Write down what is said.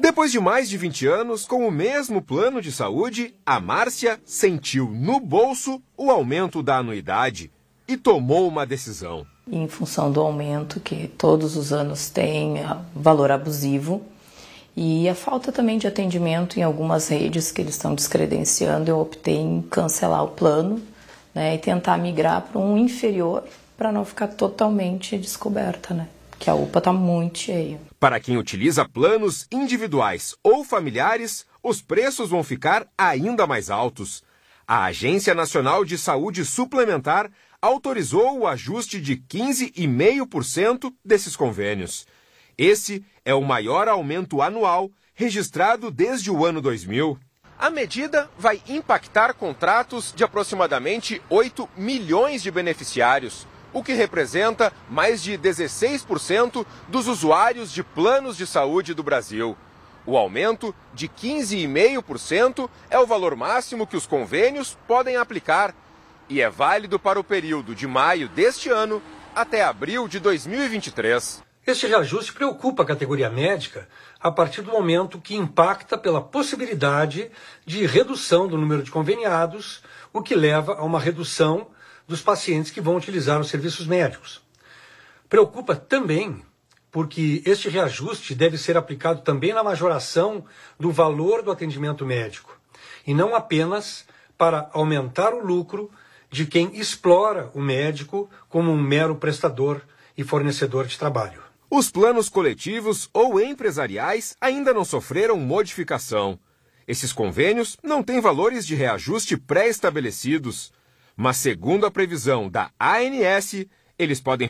Depois de mais de 20 anos, com o mesmo plano de saúde, a Márcia sentiu no bolso o aumento da anuidade e tomou uma decisão. Em função do aumento que todos os anos tem, é valor abusivo, e a falta também de atendimento em algumas redes que eles estão descredenciando, eu optei em cancelar o plano né, e tentar migrar para um inferior para não ficar totalmente descoberta. Né? que a UPA está muito cheia. Para quem utiliza planos individuais ou familiares, os preços vão ficar ainda mais altos. A Agência Nacional de Saúde Suplementar autorizou o ajuste de 15,5% desses convênios. Esse é o maior aumento anual registrado desde o ano 2000. A medida vai impactar contratos de aproximadamente 8 milhões de beneficiários o que representa mais de 16% dos usuários de planos de saúde do Brasil. O aumento de 15,5% é o valor máximo que os convênios podem aplicar e é válido para o período de maio deste ano até abril de 2023. Este reajuste preocupa a categoria médica a partir do momento que impacta pela possibilidade de redução do número de conveniados, o que leva a uma redução dos pacientes que vão utilizar os serviços médicos. Preocupa também porque este reajuste deve ser aplicado também na majoração do valor do atendimento médico, e não apenas para aumentar o lucro de quem explora o médico como um mero prestador e fornecedor de trabalho. Os planos coletivos ou empresariais ainda não sofreram modificação. Esses convênios não têm valores de reajuste pré-estabelecidos. Mas, segundo a previsão da ANS, eles podem